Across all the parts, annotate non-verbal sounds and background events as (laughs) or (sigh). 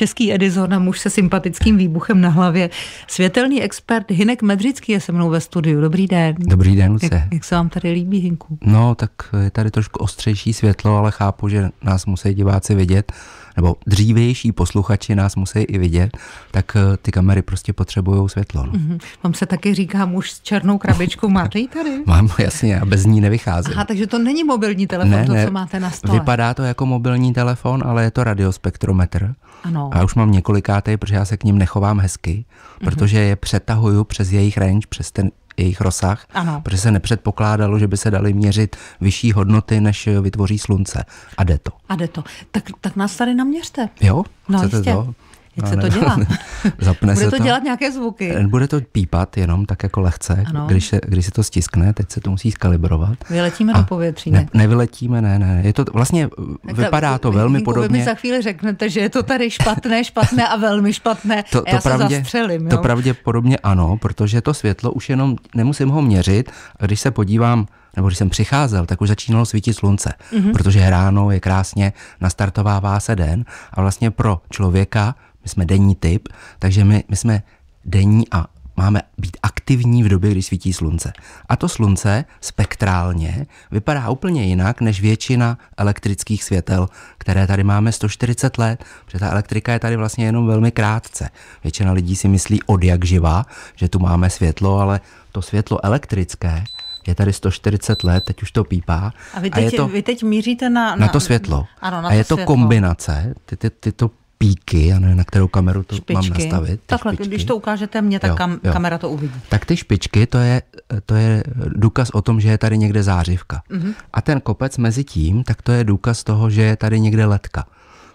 český Edison a muž se sympatickým výbuchem na hlavě. Světelný expert Hinek Medřický je se mnou ve studiu. Dobrý den. Dobrý den, Luce. Jak, jak se vám tady líbí, Hinku? No, tak je tady trošku ostřejší světlo, ale chápu, že nás musí diváci vidět nebo dřívější posluchači nás musí i vidět, tak eh, ty kamery prostě potřebují světlo. No. Mm-hmm. Vám se taky říká muž s černou krabičkou, (laughs) máte ji tady? Mám, jasně, a bez ní nevycházím. Aha, takže to není mobilní telefon, ne, to, ne. co máte na stole. Vypadá to jako mobilní telefon, ale je to radiospektrometr. Ano. A už mám několikátej, protože já se k ním nechovám hezky, mm-hmm. protože je přetahuju přes jejich range, přes ten jejich rozsah, ano. protože se nepředpokládalo, že by se daly měřit vyšší hodnoty, než eh, vytvoří slunce. A jde to. A jde to. Tak, tak nás tady naměřte. Jo, no, chcete jistě. to? Jak no, se to no, dělá? (laughs) Zapne Bude se to, dělat nějaké zvuky? Eh, bude to pípat jenom tak jako lehce, ano. Když, se, když se to stiskne, teď se to musí skalibrovat. Vyletíme a do povětří, ne? Nevyletíme, ne, ne. Je to vlastně, tak vypadá ta, to velmi Jinku, podobně. Vy mi za chvíli řeknete, že je to tady špatné, špatné a velmi špatné. To, to já pravdě, se zastřelím. Jo? To pravděpodobně ano, protože to světlo už jenom, nemusím ho měřit, a když se podívám nebo když jsem přicházel, tak už začínalo svítit slunce, mm-hmm. protože ráno je krásně, nastartovává se den a vlastně pro člověka my jsme denní typ, takže my, my jsme denní a máme být aktivní v době, kdy svítí slunce. A to slunce spektrálně vypadá úplně jinak než většina elektrických světel, které tady máme 140 let, protože ta elektrika je tady vlastně jenom velmi krátce. Většina lidí si myslí od jak živá, že tu máme světlo, ale to světlo elektrické je tady 140 let, teď už to pípá. A vy teď, a je to, vy teď míříte na, na... Na to světlo. Ano, na a to je to světlo. kombinace, ty, ty, ty to píky, já nevím, na kterou kameru to špičky. mám nastavit. Takhle, špičky. když to ukážete mně, tak jo, kam, jo. kamera to uvidí. Tak ty špičky, to je, to je důkaz o tom, že je tady někde zářivka. Mm-hmm. A ten kopec mezi tím, tak to je důkaz toho, že je tady někde letka.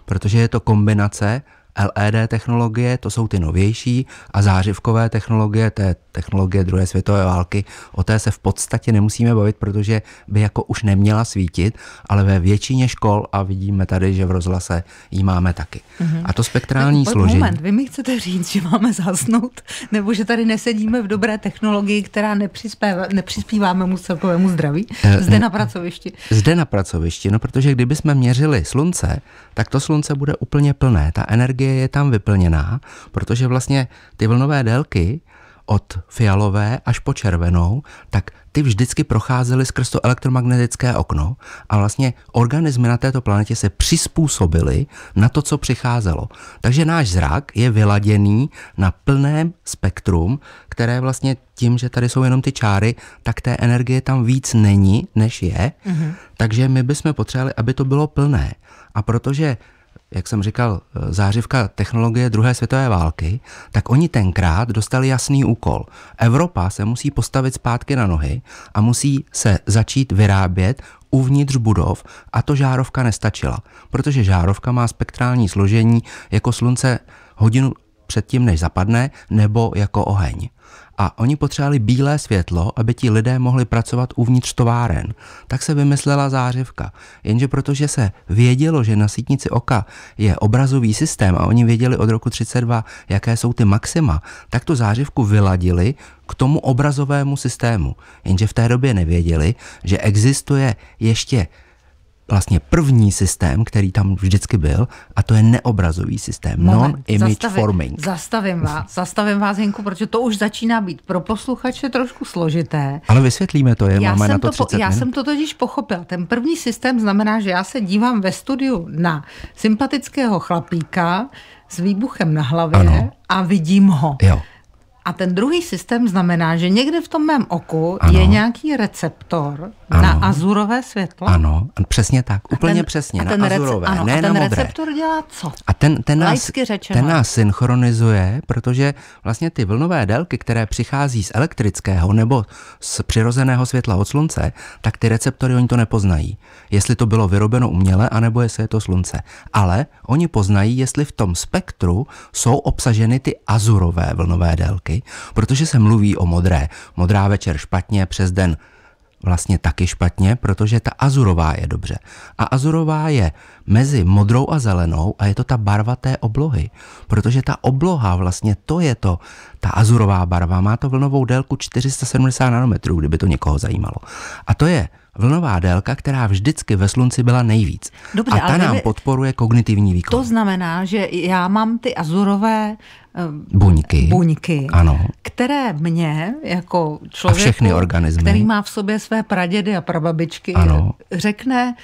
Protože je to kombinace LED technologie, to jsou ty novější, a zářivkové technologie, to je technologie druhé světové války, o té se v podstatě nemusíme bavit, protože by jako už neměla svítit, ale ve většině škol a vidíme tady, že v rozhlase jí máme taky. Mm-hmm. A to spektrální tak, složení. Moment, vy mi chcete říct, že máme zasnout, nebo že tady nesedíme v dobré technologii, která nepřispívá, nepřispívá mému celkovému zdraví? Eh, Zde na pracovišti. Zde na pracovišti, no protože kdyby jsme měřili slunce, tak to slunce bude úplně plné. Ta energie energie je tam vyplněná, protože vlastně ty vlnové délky od fialové až po červenou, tak ty vždycky procházely skrz to elektromagnetické okno a vlastně organismy na této planetě se přizpůsobily na to, co přicházelo. Takže náš zrak je vyladěný na plném spektrum, které vlastně tím, že tady jsou jenom ty čáry, tak té energie tam víc není, než je. Mm-hmm. Takže my bychom potřebovali, aby to bylo plné. A protože jak jsem říkal, zářivka technologie druhé světové války, tak oni tenkrát dostali jasný úkol. Evropa se musí postavit zpátky na nohy a musí se začít vyrábět uvnitř budov a to žárovka nestačila, protože žárovka má spektrální složení jako slunce hodinu předtím, než zapadne, nebo jako oheň a oni potřebovali bílé světlo, aby ti lidé mohli pracovat uvnitř továren. Tak se vymyslela zářivka. Jenže protože se vědělo, že na sítnici oka je obrazový systém a oni věděli od roku 32, jaké jsou ty maxima, tak tu zářivku vyladili k tomu obrazovému systému. Jenže v té době nevěděli, že existuje ještě vlastně první systém, který tam vždycky byl, a to je neobrazový systém, non-image zastavi, forming. Zastavím vás, (laughs) zastavím vás, Hinku, protože to už začíná být pro posluchače trošku složité. Ale vysvětlíme to, je, já máme na to, to 30 Já jsem to totiž pochopil. Ten první systém znamená, že já se dívám ve studiu na sympatického chlapíka s výbuchem na hlavě ano. a vidím ho. Jo. A ten druhý systém znamená, že někde v tom mém oku ano. je nějaký receptor ano. na azurové světlo. Ano, přesně tak, úplně a ten, přesně, a ten na azurové, ano, ne a ten na modré. receptor dělá co? A ten, ten, nás, ten nás synchronizuje, protože vlastně ty vlnové délky, které přichází z elektrického nebo z přirozeného světla od slunce, tak ty receptory oni to nepoznají. Jestli to bylo vyrobeno uměle, anebo jestli je to slunce. Ale oni poznají, jestli v tom spektru jsou obsaženy ty azurové vlnové délky protože se mluví o modré. Modrá večer špatně, přes den vlastně taky špatně, protože ta azurová je dobře. A azurová je mezi modrou a zelenou a je to ta barva té oblohy, protože ta obloha vlastně to je to, ta azurová barva má to vlnovou délku 470 nanometrů, kdyby to někoho zajímalo. A to je vlnová délka, která vždycky ve slunci byla nejvíc. Dobře, a ta nám kdyby... podporuje kognitivní výkon. To znamená, že já mám ty azurové eh, buňky, buňky ano. které mě jako člověku, a všechny organismy. který má v sobě své pradědy a prababičky, ano. řekne,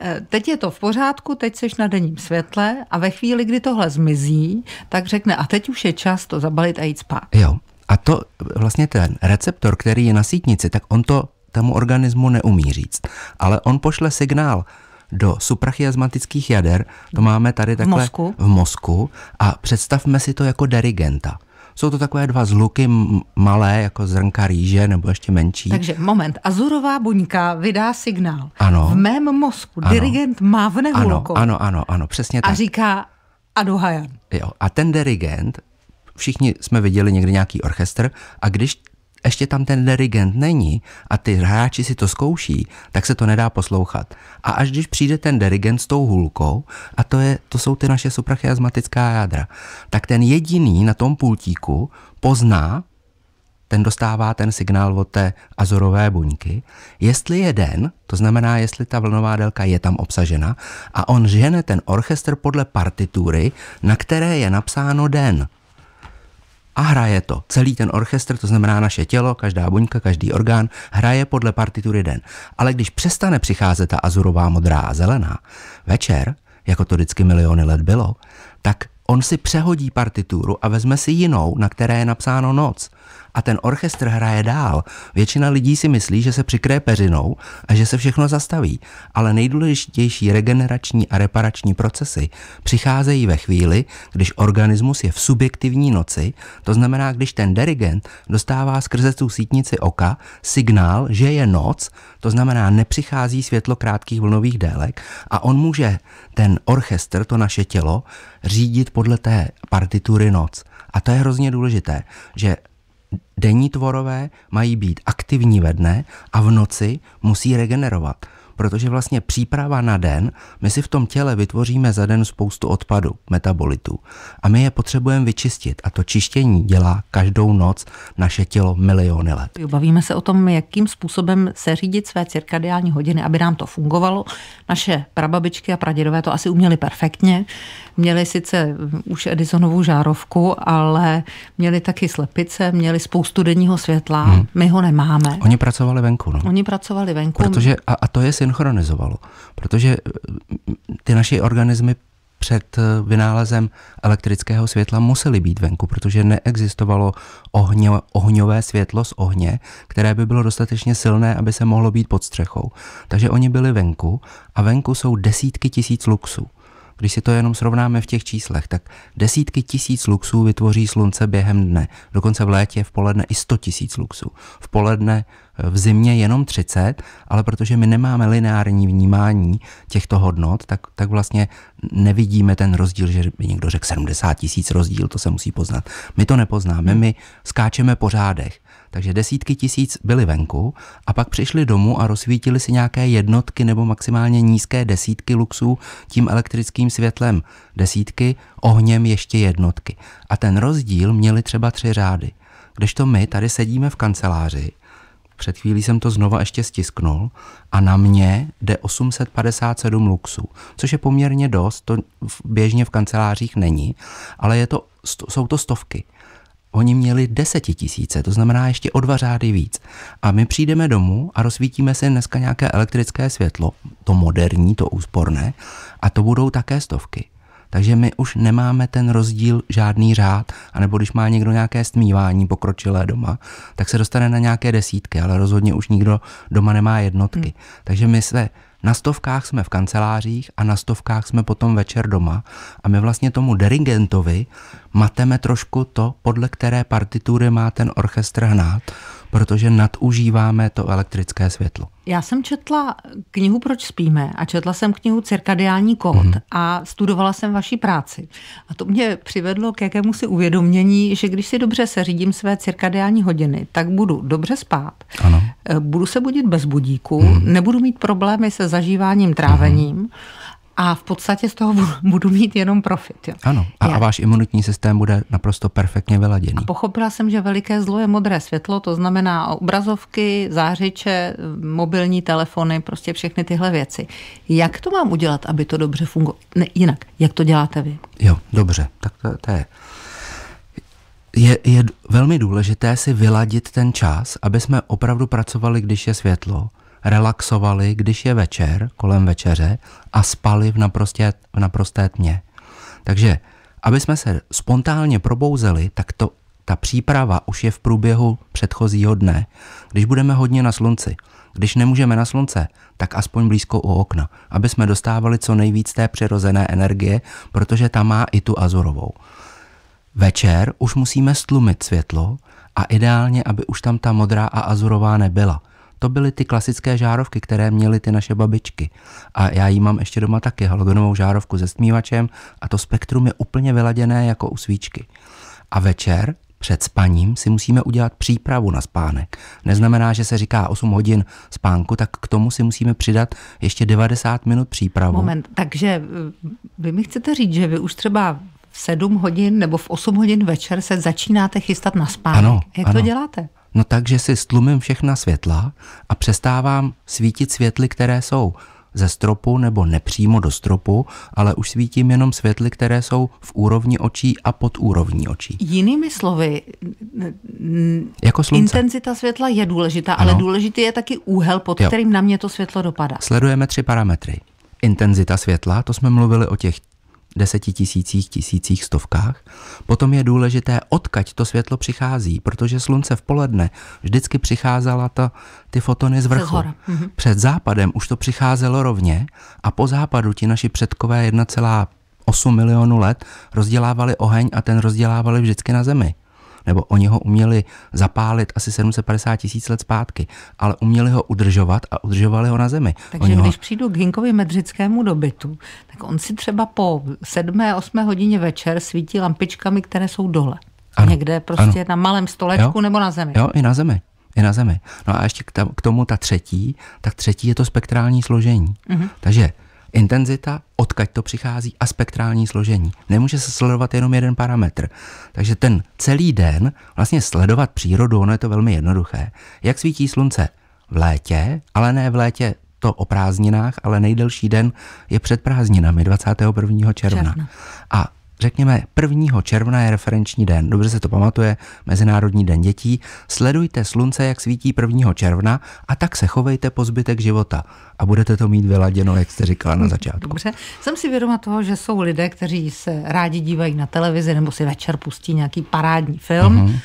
eh, teď je to v pořádku, teď seš na denním světle a ve chvíli, kdy tohle zmizí, tak řekne a teď už je čas to zabalit a jít spát. Jo. A to vlastně ten receptor, který je na sítnici, tak on to tomu organismu neumí říct. Ale on pošle signál do suprachiasmatických jader, to máme tady takhle v mozku, v mozku a představme si to jako dirigenta. Jsou to takové dva zluky malé, jako zrnka rýže nebo ještě menší. Takže moment, azurová buňka vydá signál. Ano. V mém mozku ano. dirigent má v Ano, ano, ano, ano, přesně tak. A říká Adohajan. Jo, a ten dirigent, všichni jsme viděli někdy nějaký orchestr a když ještě tam ten dirigent není a ty hráči si to zkouší, tak se to nedá poslouchat. A až když přijde ten dirigent s tou hulkou, a to, je, to jsou ty naše suprachiasmatická jádra, tak ten jediný na tom pultíku pozná, ten dostává ten signál od té azorové buňky. Jestli je den, to znamená, jestli ta vlnová délka je tam obsažena, a on žene ten orchestr podle partitury, na které je napsáno den a hraje to. Celý ten orchestr, to znamená naše tělo, každá buňka, každý orgán, hraje podle partitury den. Ale když přestane přicházet ta azurová, modrá a zelená, večer, jako to vždycky miliony let bylo, tak on si přehodí partituru a vezme si jinou, na které je napsáno noc a ten orchestr hraje dál. Většina lidí si myslí, že se přikryje peřinou a že se všechno zastaví, ale nejdůležitější regenerační a reparační procesy přicházejí ve chvíli, když organismus je v subjektivní noci, to znamená, když ten dirigent dostává skrze tu sítnici oka signál, že je noc, to znamená, nepřichází světlo krátkých vlnových délek a on může ten orchestr, to naše tělo, řídit podle té partitury noc. A to je hrozně důležité, že denní tvorové mají být aktivní ve dne a v noci musí regenerovat protože vlastně příprava na den, my si v tom těle vytvoříme za den spoustu odpadu, metabolitů a my je potřebujeme vyčistit a to čištění dělá každou noc naše tělo miliony let. Bavíme se o tom, jakým způsobem se řídit své cirkadiální hodiny, aby nám to fungovalo. Naše prababičky a pradědové to asi uměli perfektně. Měli sice mm, už Edisonovu žárovku, ale měli taky slepice, měli spoustu denního světla, hmm. my ho nemáme. Oni pracovali venku. No. Oni pracovali venku. Protože, a, a to je synchronizovalo, protože eh, ty naše organismy před eh, vynálezem elektrického světla museli být venku, protože neexistovalo ohně, ohňové světlo z ohně, které by bylo dostatečně silné, aby se mohlo být pod střechou. Takže oni byli venku a venku jsou desítky tisíc luxů. Když si to jenom srovnáme v těch číslech, tak desítky tisíc luxů vytvoří slunce během dne. Dokonce v létě v poledne i 100 tisíc luxů. V poledne v zimě jenom 30, ale protože my nemáme lineární vnímání těchto hodnot, tak, tak vlastně nevidíme ten rozdíl, že by někdo řekl 70 tisíc rozdíl, to se musí poznat. My to nepoznáme, hmm. my skáčeme po řádech. Takže desítky tisíc byly venku a pak přišli domů a rozsvítili si nějaké jednotky nebo maximálně nízké desítky luxů tím elektrickým světlem desítky, ohněm ještě jednotky. A ten rozdíl měli třeba tři řády. Kdežto my tady sedíme v kanceláři před chvílí jsem to znova ještě stisknul a na mě jde 857 luxů, což je poměrně dost, to běžně v kancelářích není, ale je to, jsou to stovky. Oni měli desetitisíce, to znamená ještě o dva řády víc. A my přijdeme domů a rozsvítíme si dneska nějaké elektrické světlo, to moderní, to úsporné, a to budou také stovky. Takže my už nemáme ten rozdíl žádný řád, anebo když má někdo nějaké stmívání pokročilé doma, tak se dostane na nějaké desítky, ale rozhodně už nikdo doma nemá jednotky. Hmm. Takže my se na stovkách jsme v kancelářích a na stovkách jsme potom večer doma a my vlastně tomu dirigentovi mateme trošku to, podle které partitury má ten orchestr hnát, protože nadužíváme to elektrické světlo. Já jsem četla knihu Proč spíme a četla jsem knihu Cirkadiální kód mm-hmm. a studovala jsem vaši práci. A to mě přivedlo k jakému si uvědomění, že když si dobře seřídím své cirkadiální hodiny, tak budu dobře spát, ano. Eh, budu se budit bez budíku, mm-hmm. nebudu mít problémy se zažíváním, trávením. Mm-hmm a v podstatě z toho (laughs) budu mít jenom profit. Jo. Ano, a, a váš imunitní systém bude naprosto perfektně vyladěný. A pochopila jsem, že veliké zlo je modré světlo, to znamená obrazovky, zářiče, mobilní telefony, prostě všechny tyhle věci. Jak to mám udělat, aby to dobře fungovalo? Ne, jinak, jak to děláte vy? Jo, dobře, tak to, to je. Je, je velmi důležité si vyladit ten čas, aby jsme opravdu pracovali, když je světlo, relaxovali, když je večer, kolem večeře, a spali v naprosté, v naprosté tmě. Takže, aby jsme se spontánně probouzeli, tak to, ta příprava už je v průběhu předchozího dne. Když budeme hodně na slunci, když nemůžeme na slunce, tak aspoň blízko u okna, aby jsme dostávali co nejvíc té přirozené energie, protože ta má i tu azurovou. Večer už musíme stlumit světlo a ideálně, aby už tam ta modrá a azurová nebyla – to byly ty klasické žárovky, které měly ty naše babičky. A já jí mám ještě doma taky, halogenovou žárovku se stmívačem a to spektrum je úplně vyladěné jako u svíčky. A večer před spaním si musíme udělat přípravu na spánek. Neznamená, že se říká 8 hodin spánku, tak k tomu si musíme přidat ještě 90 minut přípravu. Moment, takže eh, vy mi chcete říct, že vy už třeba v 7 hodin nebo v 8 hodin večer se začínáte chystat na spánek. Ano, Jak ano. to děláte? No takže si stlumím všechna světla a přestávám svítit světly, které jsou ze stropu nebo nepřímo do stropu, ale už svítím jenom světly, které jsou v úrovni očí a pod úrovní očí. Jinými slovy, jako slunce. intenzita světla je důležitá, ano. ale důležitý je taky úhel, pod jo. kterým na mě to světlo dopadá. Sledujeme tři parametry. Intenzita světla, to jsme mluvili o těch desetitisících, tisících, stovkách. Potom je důležité, odkaď to světlo přichází, protože slunce v poledne vždycky přicházela ta, ty fotony z vrchu. Mhm. Před západem už to přicházelo rovně a po západu ti naši předkové 8 milionů let rozdělávali oheň a ten rozdělávali vždycky na zemi nebo oni ho uměli zapálit asi 750 tisíc let zpátky, ale uměli ho udržovat a udržovali ho na zemi. Takže oni když ho... přijdu k Hinkovi Medřickému dobytu, tak on si třeba po 7. 8. hodině večer svítí lampičkami, které jsou dole. Ano, Někde prostě ano. na malém stolečku jo, nebo na zemi. Jo, i na zemi i na Zemi. No a ještě k tomu ta třetí, tak třetí je to spektrální složení. Uh-huh. Takže Intenzita, odkaď to přichází a spektrální složení. Nemůže se sledovat jenom jeden parametr. Takže ten celý den vlastně sledovat přírodu, ono je to velmi jednoduché. Jak svítí slunce? V létě, ale ne v létě to o prázdninách, ale nejdelší den je před prázdninami 21. června. června. A řekněme 1. června je referenční den, dobře se to pamatuje, Mezinárodní den dětí, sledujte slunce, jak svítí 1. června a tak se chovejte po zbytek života a budete to mít vyladěno, jak jste říkala na hm, začátku. Dobře, jsem si vědoma toho, že jsou lidé, kteří se rádi dívají na televizi nebo si večer pustí nějaký parádní film, mm-hmm.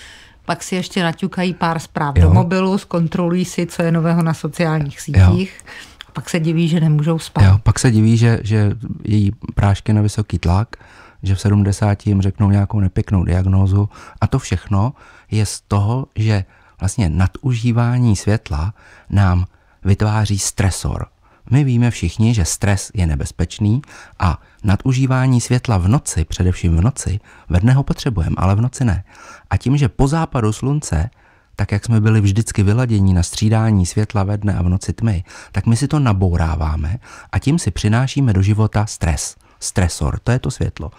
pak si ještě naťukají pár zpráv jo. do mobilu, zkontrolují si, co je nového na sociálních sítích. Jo pak se diví, že nemůžou spát. Jo, pak se diví, že, že její prášky na vysoký tlak že v 70 jim řeknou nějakou nepěknou diagnózu a to všechno je z toho, že vlastně nadužívání světla nám vytváří stresor. My víme všichni, že stres je nebezpečný a nadužívání světla v noci, především v noci, ve dne ho potřebujeme, ale v noci ne. A tím, že po západu slunce tak jak jsme byli vždycky vyladění na střídání světla ve dne a v noci tmy, tak my si to nabouráváme a tím si přinášíme do života stres. Stresor, to je to světlo.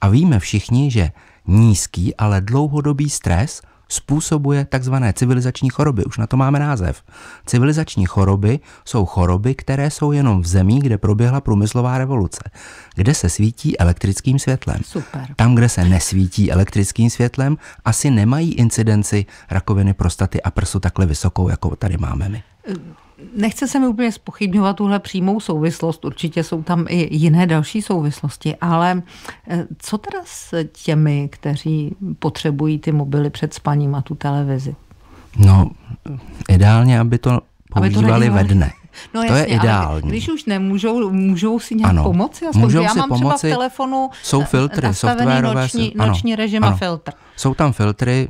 A víme všichni, že nízký, ale dlouhodobý stres způsobuje takzvané civilizační choroby. Už na to máme název. Civilizační choroby jsou choroby, které jsou jenom v zemí, kde proběhla průmyslová revoluce, kde se svítí elektrickým světlem. Super. Tam, kde se nesvítí elektrickým světlem, asi nemají incidenci rakoviny prostaty a prsu takhle vysokou, jako tady máme my. Eh, Nechce se mi úplně spochybňovat tuhle přímou souvislost, určitě jsou tam i jiné další souvislosti, ale eh, co teda s těmi, kteří potřebují ty mobily před spaním a tu televizi? No, ideálně, aby to používali aby to ve dne. No to jasně, je ideální. Ale když už nemůžou, můžou si nějak ano, pomoci? Aspoň, můžou já si mám pomoci, třeba v telefonu jsou eh, filtry, softwarové noční, ano, noční režim ano, a filtr. Jsou tam filtry,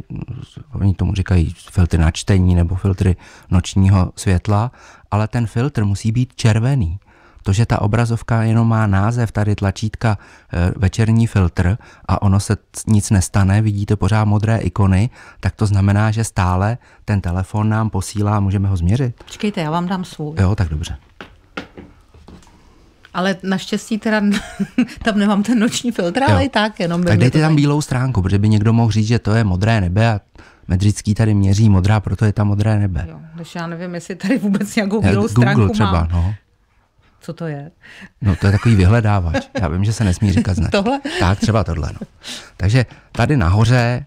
oni tomu říkají filtry na čtení nebo filtry nočního světla, ale ten filtr musí být červený. To, že ta obrazovka jenom má název, tady tlačítka eh, večerní filtr a ono se nic nestane, vidíte pořád modré ikony, tak to znamená, že stále ten telefon nám posílá, můžeme ho změřit. Počkejte, já vám dám svůj. Jo, tak dobře. Ale naštěstí teda (laughs) tam nemám ten noční filtr, jo. ale i tak jenom. Tak dejte tam bílou stránku, protože by někdo mohl říct, že to je modré nebe a Medřický tady měří modrá, proto je tam modré nebe. Jo, když já nevím, jestli tady vůbec nějakou eh, bílou stránku třeba, má. No co to je. No to je takový vyhledávač. (laughs) Já vím, že se nesmí říkat značka. Tohle? Tak, třeba tohle. No. Takže tady nahoře,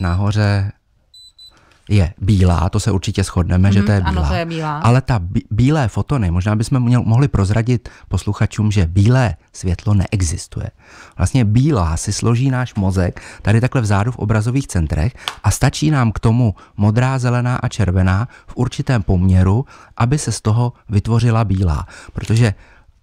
nahoře je bílá, to se určitě shodneme, mm, že mhm, to je, bílá, ano, to je bílá. Ale ta bílé fotony, možná bychom měl, mohli prozradit posluchačům, že bílé světlo neexistuje. Vlastně bílá si složí náš mozek tady takhle vzadu v obrazových centrech a stačí nám k tomu modrá, zelená a červená v určitém poměru, aby se z toho vytvořila bílá. Protože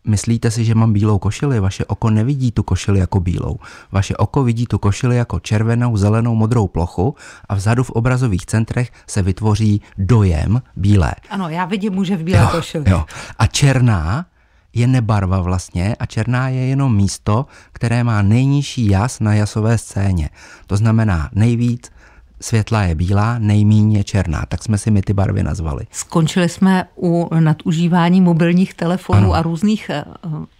Myslíte si, že mám bílou košili? Vaše oko nevidí tu košili jako bílou. Vaše oko vidí tu košili jako červenou, zelenou, modrou plochu a vzadu v obrazových centrech se vytvoří dojem bílé. Ano, já vidím muže v bílé jo, košili. Jo. A černá je nebarva vlastně a černá je jenom místo, které má nejnižší jas na jasové scéně. To znamená nejvíc světla je bílá, nejmíně je černá. Tak jsme si my ty barvy nazvali. Skončili jsme u nadužívání mobilních telefonů ano. a různých eh,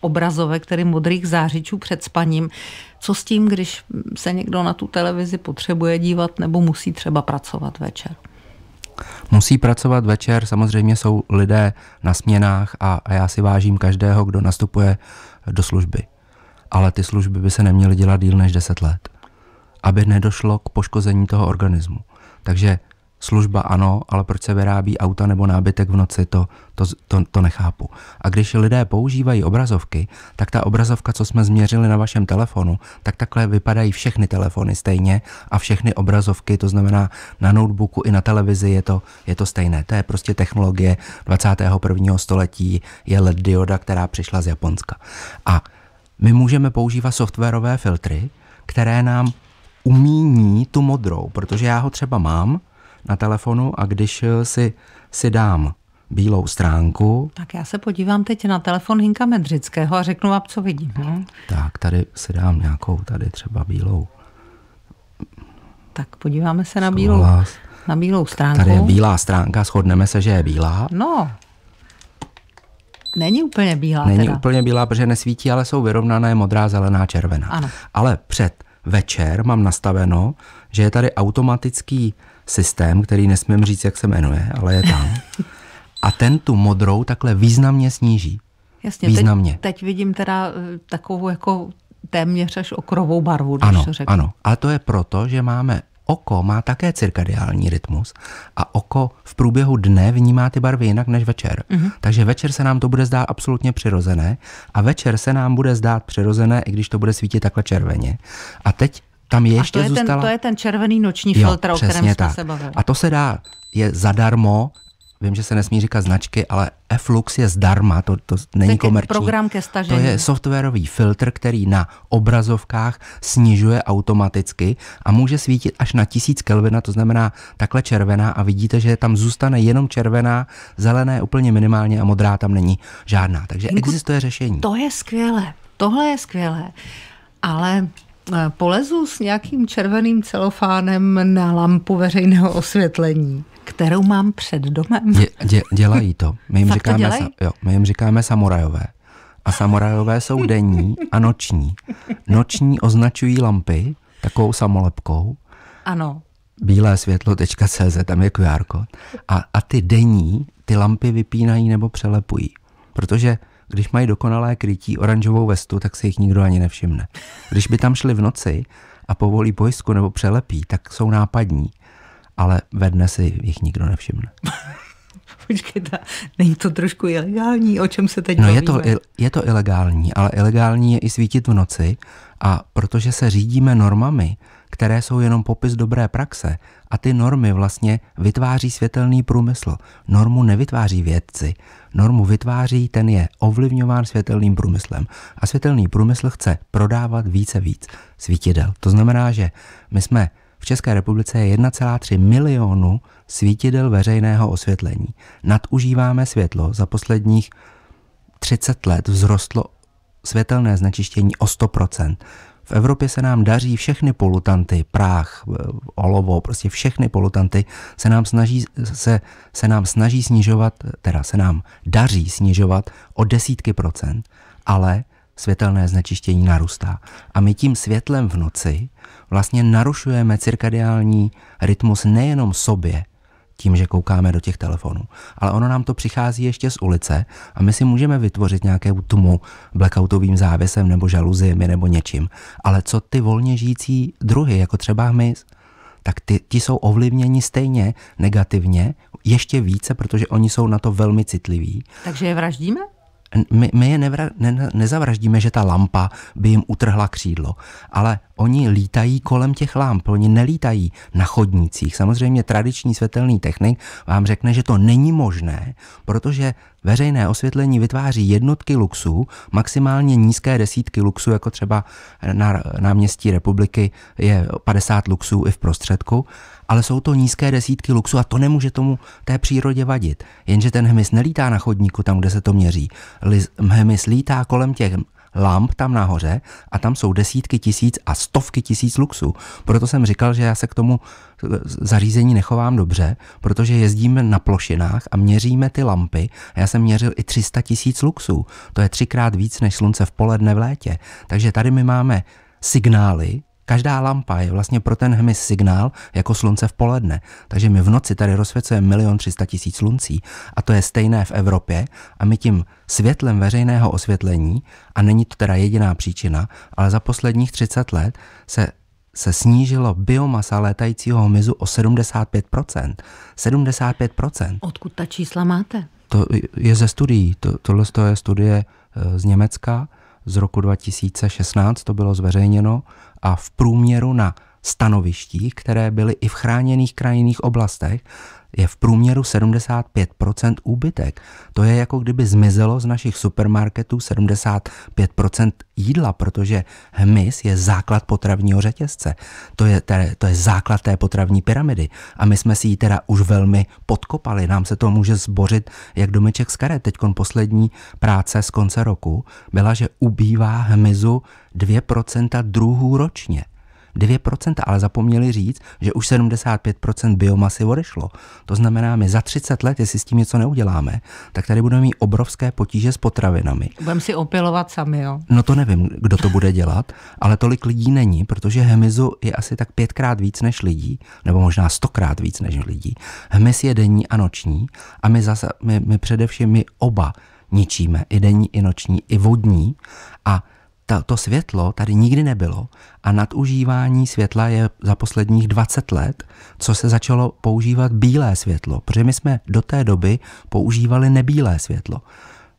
obrazovek, tedy modrých zářičů před spaním. Co s tím, když se někdo na tu televizi potřebuje dívat nebo musí třeba pracovat večer? Musí pracovat večer, samozřejmě jsou lidé na směnách a, a já si vážím každého, kdo nastupuje do služby. Ale ty služby by se neměly dělat díl než 10 let aby nedošlo k poškození toho organismu. Takže služba ano, ale proč se vyrábí auta nebo nábytek v noci, to, to, to, to nechápu. A když lidé používají obrazovky, tak ta obrazovka, co jsme změřili na vašem telefonu, tak takhle vypadají všechny telefony stejně a všechny obrazovky, to znamená na notebooku i na televizi je to, je to stejné. To je prostě technologie 21. století, je LED dioda, která přišla z Japonska. A my můžeme používat softwarové filtry, které nám umíní tu modrou, protože já ho třeba mám na telefonu a když eh, si, si dám bílou stránku. Tak já se podívám teď na telefon Hinka Medřického a řeknu vám, co vidím. Hm? Tak, tady si dám nějakou, tady třeba bílou. Tak podíváme se na bílou, na bílou stránku. Tady je bílá stránka, shodneme se, že je bílá. No, Není úplně bílá. Není teda. úplně bílá, protože nesvítí, ale jsou vyrovnané modrá, zelená, červená. Ano. Ale před večer mám nastaveno, že je tady automatický systém, který nesmím říct, jak se jmenuje, ale je tam. A ten tu modrou takhle významně sníží. Jasně, významně. Teď, teď vidím teda eh, takovou jako téměř až okrovou barvu, když ano, to řeknu. Ano, a to je proto, že máme oko má také cirkadiální rytmus a oko v průběhu dne vnímá ty barvy jinak než večer. Mm-hmm. Takže večer se nám to bude zdát absolutně přirozené a večer se nám bude zdát přirozené, i když to bude svítit takhle červeně. A teď tam je ještě a to je zůstala... Ten, to je ten červený noční jo, filtr, o kterém jsme tak. se bavili. A to se dá, je zadarmo vím, že se nesmí říkat značky, ale Flux je zdarma, to, to není tak komerční. program ke stažení. To je softwarový filtr, který na obrazovkách snižuje automaticky a může svítit až na 1000 kelvina, to znamená takhle červená a vidíte, že tam zůstane jenom červená, zelené úplně minimálně a modrá tam není žádná. Takže Jinku, existuje řešení. To je skvělé, tohle je skvělé, ale Eh, polezu s nějakým červeným celofánem na lampu veřejného osvětlení, kterou mám před domem. Dě, dě, dělají to. My jim, Fakt říkáme, to dělají? jo, my jim říkáme samurajové. A samurajové jsou denní a noční. Noční označují lampy takovou samolepkou. Ano. Bílé světlo.cz, tam je QR kód. A, a ty denní, ty lampy vypínají nebo přelepují. Protože když mají dokonalé krytí oranžovou vestu, tak se jich nikdo ani nevšimne. Když by tam šli v noci a povolí pojistku nebo přelepí, tak jsou nápadní, ale ve dne si jich nikdo nevšimne. (laughs) ta, není to trošku ilegální? O čem se teď No je to, je to ilegální, ale ilegální je i svítit v noci a protože se řídíme normami, které jsou jenom popis dobré praxe a ty normy vlastně vytváří světelný průmysl. Normu nevytváří vědci, normu vytváří, ten je ovlivňován světelným průmyslem a světelný průmysl chce prodávat více víc svítidel. To znamená, že my jsme v České republice je 1,3 milionu svítidel veřejného osvětlení. Nadužíváme světlo za posledních 30 let vzrostlo světelné znečištění o v Evropě se nám daří všechny polutanty, prach, eh, olovo, prostě všechny polutanty se nám snaží, se, se nám snaží snižovat, teda se nám daří snižovat o desítky procent, ale světelné znečištění narůstá. A my tím světlem v noci vlastně narušujeme cirkadiální rytmus nejenom sobě, tím, že koukáme do těch telefonů. Ale ono nám to přichází ještě z ulice a my si můžeme vytvořit nějaké tmu blackoutovým závěsem nebo žaluziemi nebo něčím. Ale co ty volně žijící druhy, jako třeba hmyz, tak ty, ti jsou ovlivněni stejně negativně, ještě více, protože oni jsou na to velmi citliví. Takže je vraždíme? my, my je nevra, ne, nezavraždíme, že ta lampa by jim utrhla křídlo, ale oni lítají kolem těch lamp, oni nelítají na chodnících. Samozřejmě tradiční světelný technik vám řekne, že to není možné, protože veřejné osvětlení vytváří jednotky luxů, maximálně nízké desítky luxů, jako třeba na náměstí republiky je 50 luxů i v prostředku, ale jsou to nízké desítky luxu a to nemůže tomu té přírodě vadit. Jenže ten hmyz nelítá na chodníku tam, kde se to měří. hmyz lítá kolem těch lamp tam nahoře a tam jsou desítky tisíc a stovky tisíc luxů. Proto jsem říkal, že já se k tomu e, zařízení nechovám dobře, protože jezdíme na plošinách a měříme ty lampy a já jsem měřil i 300 tisíc luxů. To je třikrát víc než slunce v poledne v létě. Takže tady my máme signály, Každá lampa je vlastně pro ten hmyz signál jako slunce v poledne. Takže my v noci tady rozsvěcujeme milion 300 tisíc sluncí a to je stejné v Evropě a my tím světlem veřejného osvětlení, a není to teda jediná příčina, ale za posledních 30 let se se snížilo biomasa létajícího hmyzu o 75%. 75%. Odkud ta čísla máte? To je ze studií. To, tohle je studie eh, z Německa z roku 2016, to bylo zveřejněno a v průměru na stanovištích, které byly i v chráněných krajinných oblastech, je v průměru 75 úbytek. To je jako kdyby zmizelo z našich supermarketů 75 jídla, protože hmyz je základ potravního řetězce. To je, te, to je základ té potravní pyramidy. A my jsme si ji teda už velmi podkopali. Nám se to může zbořit jak domeček z karet. Teď poslední práce z konce roku byla, že ubývá hmyzu 2 druhů ročně. 2%, ale zapomněli říct, že už 75% biomasy odešlo. To znamená, my za 30 let, jestli s tím něco neuděláme, tak tady budeme mít obrovské potíže s potravinami. Budeme si opilovat sami, jo? No to nevím, kdo to bude dělat, ale tolik lidí není, protože hmyzu je asi tak pětkrát víc než lidí, nebo možná stokrát víc než lidí. Hmyz je denní a noční a my, zase, my, my především my oba ničíme, i denní, i noční, i vodní a ta, to světlo tady nikdy nebylo a nadužívání světla je za posledních 20 let, co se začalo používat bílé světlo, protože my jsme do té doby používali nebílé světlo.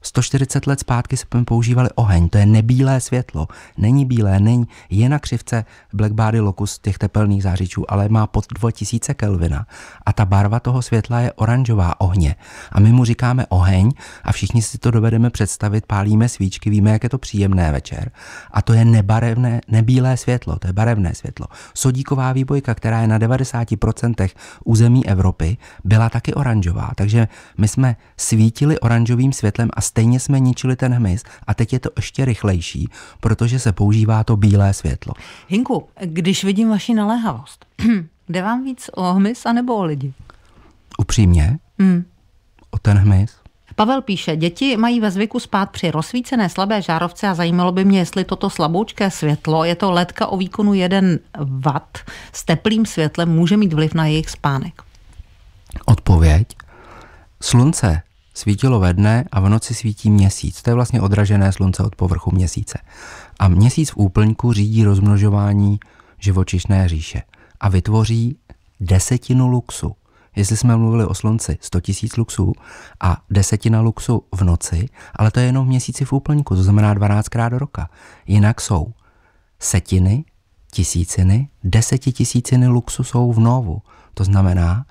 140 let zpátky se používali oheň, to je nebílé světlo. Není bílé, není, je na křivce blackbody locus těch tepelných zářičů, ale má pod 2000 Kelvina. A ta barva toho světla je oranžová ohně. A my mu říkáme oheň a všichni si to dovedeme představit, pálíme svíčky, víme, jak je to příjemné večer. A to je nebarevné, nebílé světlo, to je barevné světlo. Sodíková výbojka, která je na 90% území Evropy, byla taky oranžová. Takže my jsme svítili oranžovým světlem a stejně jsme ničili ten hmyz a teď je to ještě rychlejší, protože se používá to bílé světlo. Hinku, když vidím vaši naléhavost, (clears throat) jde vám víc o hmyz anebo o lidi? Upřímně? Hmm. O ten hmyz? Pavel píše, děti mají ve zvyku spát při rozsvícené slabé žárovce a zajímalo by mě, jestli toto slaboučké světlo, je to ledka o výkonu 1 W, s teplým světlem může mít vliv na jejich spánek. Odpověď. Slunce svítilo ve dne a v noci svítí měsíc. To je vlastně odražené slunce od povrchu měsíce. A měsíc v úplňku řídí rozmnožování živočišné říše a vytvoří desetinu luxu. Jestli jsme mluvili o slunci 100 000 luxů a desetina luxu v noci, ale to je jenom v měsíci v úplňku, to znamená 12 krát do roka. Jinak jsou setiny, tisíciny, desetitisíciny luxu jsou v novu. To znamená,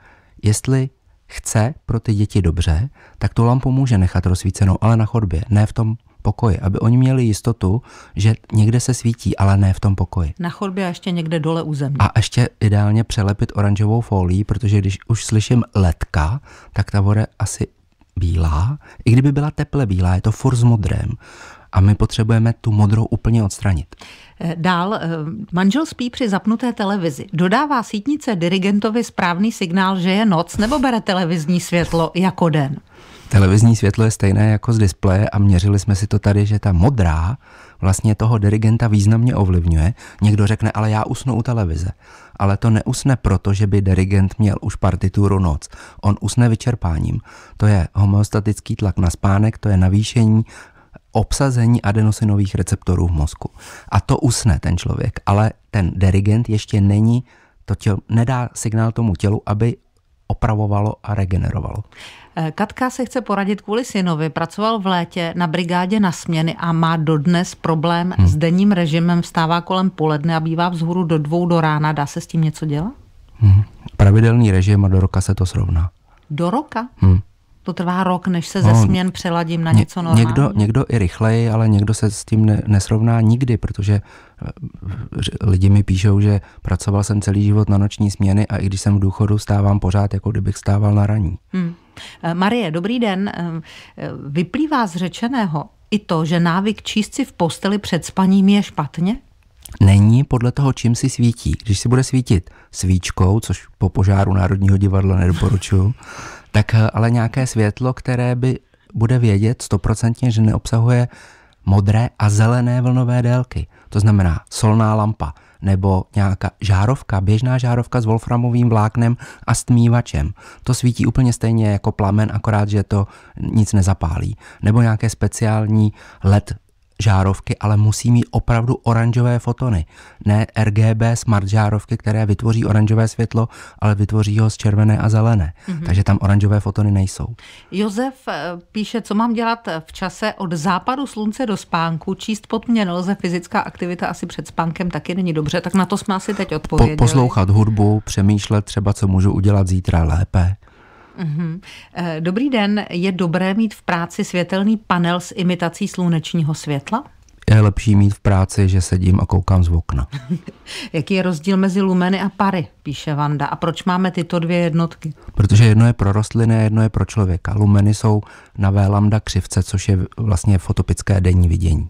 jestli chce pro ty děti dobře, tak tu lampu může nechat rozsvícenou, ale na chodbě, ne v tom pokoji, aby oni měli jistotu, že někde se svítí, ale ne v tom pokoji. Na chodbě a ještě někde dole u země. A ještě ideálně přelepit oranžovou folí, protože když už slyším letka, tak ta voda asi bílá, i kdyby byla teple bílá, je to furt s modrém a my potřebujeme tu modrou úplně odstranit. Eh, dál, eh, manžel spí při zapnuté televizi. Dodává sítnice dirigentovi správný signál, že je noc, nebo bere televizní světlo jako den? Televizní světlo je stejné jako z displeje a měřili jsme si to tady, že ta modrá vlastně toho dirigenta významně ovlivňuje. Někdo řekne, ale já usnu u televize. Ale to neusne proto, že by dirigent měl už partituru noc. On usne vyčerpáním. To je homeostatický tlak na spánek, to je navýšení obsazení adenosinových receptorů v mozku. A to usne ten člověk, ale ten dirigent ještě není, to tělo, nedá signál tomu tělu, aby opravovalo a regenerovalo. Eh, Katka se chce poradit kvůli synovi. Pracoval v létě na brigádě na směny a má dodnes problém hmm. s denním režimem. Vstává kolem poledne a bývá vzhůru do dvou do rána. Dá se s tím něco dělat? Hmm. Pravidelný režim a do roka se to srovná. Do roka? Hmm to trvá rok, než se ze no, směn přeladím na něco normálního. Někdo, někdo i rychleji, ale někdo se s tím ne, nesrovná nikdy, protože eh, lidi mi píšou, že pracoval jsem celý život na noční směny a i když jsem v důchodu, stávám pořád, jako kdybych stával na raní. Hmm. Eh, Marie, dobrý den. Eh, vyplývá z řečeného i to, že návyk číst si v posteli před spaním je špatně? Není podle toho, čím si svítí. Když si bude svítit svíčkou, což po požáru Národního divadla nedoporučuju, tak eh, ale nějaké světlo, které by bude vědět stoprocentně, že neobsahuje modré a zelené vlnové délky. To znamená solná lampa nebo nějaká žárovka, běžná žárovka s wolframovým vláknem a stmívačem. To svítí úplně stejně jako plamen, akorát, že to nic nezapálí. Nebo nějaké speciální LED žárovky, ale musí mít opravdu oranžové fotony. Ne RGB smart žárovky, které vytvoří oranžové světlo, ale vytvoří ho z červené a zelené. Mm-hmm. Takže tam oranžové fotony nejsou. Josef eh, píše, co mám dělat v čase od západu slunce do spánku. Číst pod mě nelze, fyzická aktivita asi před spánkem taky není dobře, tak na to jsme asi teď odpověděli. Po, poslouchat hudbu, přemýšlet třeba, co můžu udělat zítra lépe. Mm-hmm. Dobrý den, je dobré mít v práci světelný panel s imitací slunečního světla? Je lepší mít v práci, že sedím a koukám z okna. (laughs) Jaký je rozdíl mezi lumeny a pary, píše Vanda. A proč máme tyto dvě jednotky? Protože jedno je pro rostliny a jedno je pro člověka. Lumeny jsou na V lambda křivce, což je vlastně fotopické denní vidění.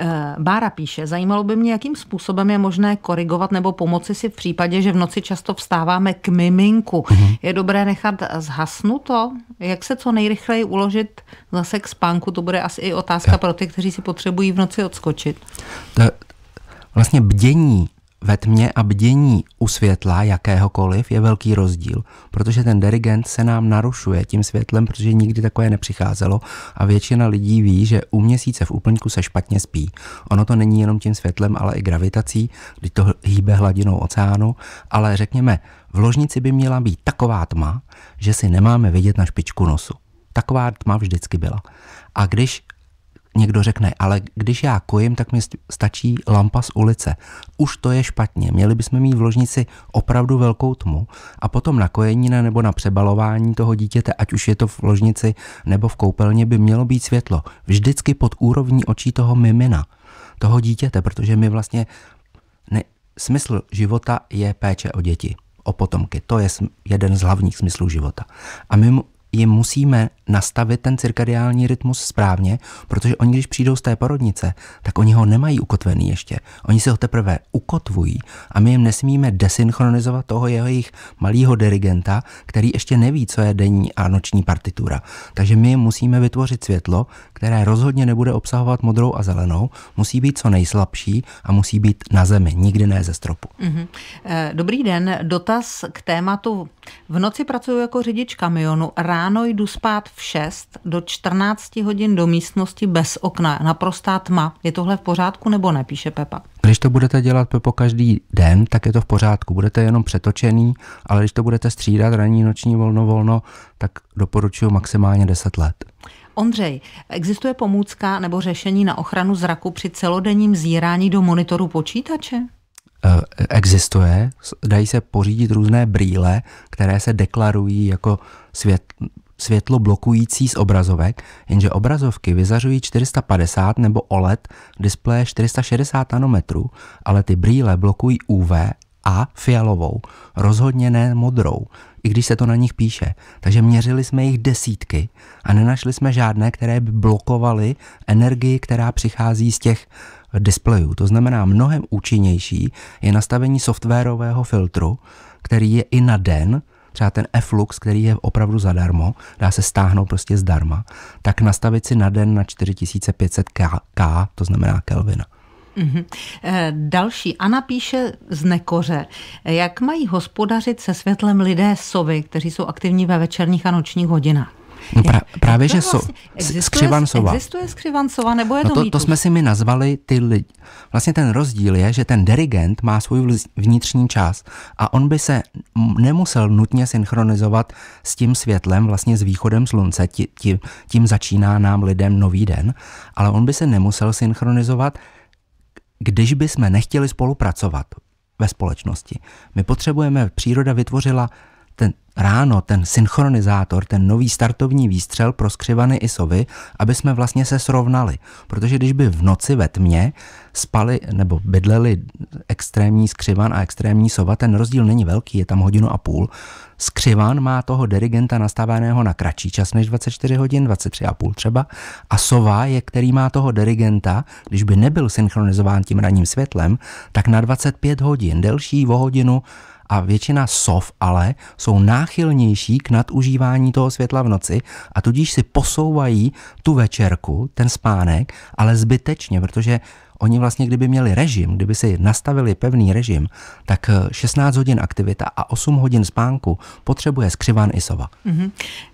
Eh, Bára píše, zajímalo by mě, jakým způsobem je možné korigovat nebo pomoci si v případě, že v noci často vstáváme k miminku. Mm-hmm. Je dobré nechat zhasnuto? Jak se co nejrychleji uložit zase k spánku? To bude asi i otázka pro ty, kteří si potřebují v noci odskočit. To, vlastně bdění ve tmě a bdění u světla jakéhokoliv je velký rozdíl, protože ten dirigent se nám narušuje tím světlem, protože nikdy takové nepřicházelo a většina lidí ví, že u měsíce v úplňku se špatně spí. Ono to není jenom tím světlem, ale i gravitací, kdy to hýbe hladinou oceánu, ale řekněme, v ložnici by měla být taková tma, že si nemáme vidět na špičku nosu. Taková tma vždycky byla. A když Někdo řekne, ale když já kojím, tak mi stačí lampa z ulice. Už to je špatně. Měli bychom mít v ložnici opravdu velkou tmu a potom na kojení nebo na přebalování toho dítěte, ať už je to v ložnici nebo v koupelně, by mělo být světlo. Vždycky pod úrovní očí toho mimina, toho dítěte, protože my vlastně ne, smysl života je péče o děti, o potomky. To je jeden z hlavních smyslů života. A my jim musíme nastavit ten cirkadiální rytmus správně, protože oni, když přijdou z té porodnice, tak oni ho nemají ukotvený ještě. Oni si ho teprve ukotvují a my jim nesmíme desynchronizovat toho jeho jejich malého dirigenta, který ještě neví, co je denní a noční partitura. Takže my musíme vytvořit světlo, které rozhodně nebude obsahovat modrou a zelenou, musí být co nejslabší a musí být na zemi, nikdy ne ze stropu. Mm-hmm. Dobrý den, dotaz k tématu. V noci pracuji jako řidič kamionu, ráno jdu spát v v 6 do 14 hodin do místnosti bez okna. Naprostá tma. Je tohle v pořádku nebo ne, píše Pepa. Když to budete dělat Pepo každý den, tak je to v pořádku. Budete jenom přetočený, ale když to budete střídat ranní, noční, volno, volno, tak doporučuji maximálně 10 let. Ondřej, existuje pomůcka nebo řešení na ochranu zraku při celodenním zírání do monitoru počítače? Eh, existuje, dají se pořídit různé brýle, které se deklarují jako svět, světlo blokující z obrazovek, jenže obrazovky vyzařují 450 nebo OLED displeje 460 nanometrů, ale ty brýle blokují UV a fialovou, rozhodně ne modrou, i když se to na nich píše. Takže měřili jsme jich desítky a nenašli jsme žádné, které by blokovaly energii, která přichází z těch displejů. To znamená, mnohem účinnější je nastavení softwarového filtru, který je i na den třeba ten Flux, který je opravdu zadarmo, dá se stáhnout prostě zdarma, tak nastavit si na den na 4500 K, K to znamená Kelvina. Mm-hmm. Další. Ana píše z Nekoře. Jak mají hospodařit se světlem lidé sovy, kteří jsou aktivní ve večerních a nočních hodinách? No pra, právě, že vlastně, skřivancova. Existuje skřivancova, nebo je to, no to to To jsme si my nazvali ty lidi. Vlastně ten rozdíl je, že ten dirigent má svůj vnitřní čas a on by se nemusel nutně synchronizovat s tím světlem, vlastně s východem slunce, tí, tí, tím začíná nám lidem nový den, ale on by se nemusel synchronizovat, když by jsme nechtěli spolupracovat ve společnosti. My potřebujeme, příroda vytvořila ten ráno ten synchronizátor, ten nový startovní výstřel pro skřivany i sovy, aby jsme vlastně se srovnali. Protože když by v noci ve tmě spali nebo bydleli extrémní skřivan a extrémní sova, ten rozdíl není velký, je tam hodinu a půl. Skřivan má toho dirigenta nastaveného na kratší čas než 24 hodin, 23 a půl třeba, a sova je, který má toho dirigenta, když by nebyl synchronizován tím ranním světlem, tak na 25 hodin, delší o hodinu, a většina sov ale jsou náchylnější k nadužívání toho světla v noci a tudíž si posouvají tu večerku, ten spánek, ale zbytečně, protože oni vlastně, kdyby měli režim, kdyby si nastavili pevný režim, tak 16 eh, hodin aktivita a 8 hodin spánku potřebuje skřivan i sova. Mm-hmm.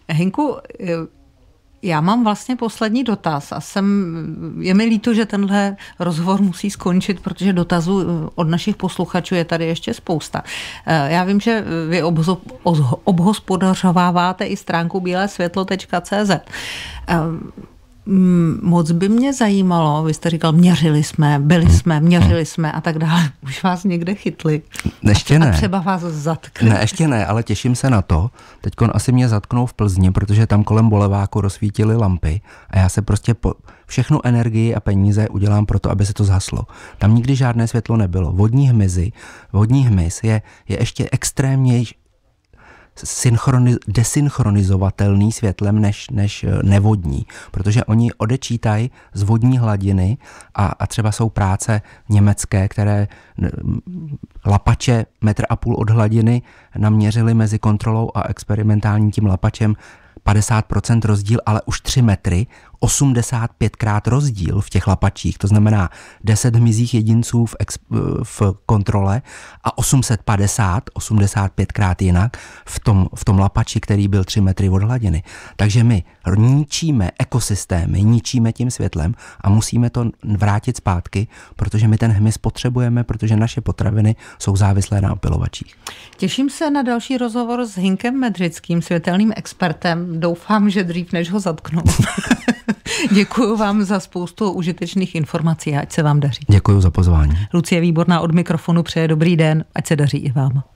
Henku, eh, já mám vlastně poslední dotaz a jsem, je mi líto, že tenhle rozhovor musí skončit, protože dotazů eh, od našich posluchačů je tady ještě spousta. Eh, já vím, že eh, vy obhospodařováváte i stránku bílé světlo.cz. Mm, moc by mě zajímalo, vy jste říkal, měřili jsme, byli jsme, měřili jsme a tak dále. (laughs) Už vás někde chytli? Ještě ne. A třeba vás zatkli. Ne, ještě ne, ale těším se na to. Teď asi mě zatknou v Plzni, protože tam kolem Boleváku rozsvítily lampy a já se prostě po, všechnu energii a peníze udělám pro to, aby se to zhaslo. Tam nikdy žádné světlo nebylo. Vodní hmyzy, vodní hmyz je, je ještě extrémně synchroniz- desynchronizovatelný světlem než, než eh, nevodní, protože oni odečítají z vodní hladiny a, a třeba jsou práce německé, které lapače metr a půl od hladiny naměřili mezi kontrolou a experimentálním tím lapačem 50% rozdíl, ale už 3 metry, 85 krát rozdíl v těch lapačích, to znamená 10 hmyzích jedinců v, ex, v kontrole a 850, 85 krát jinak v tom, v tom lapači, který byl 3 metry od hladiny. Takže my ničíme ekosystémy, ničíme tím světlem a musíme to vrátit zpátky, protože my ten hmyz potřebujeme, protože naše potraviny jsou závislé na opilovačích. Těším se na další rozhovor s Hinkem Medřickým, světelným expertem. Doufám, že dřív, než ho zatknu. (laughs) Děkuji vám za spoustu užitečných informací a ať se vám daří. Děkuji za pozvání. Lucie Výborná od mikrofonu přeje dobrý den, ať se daří i vám.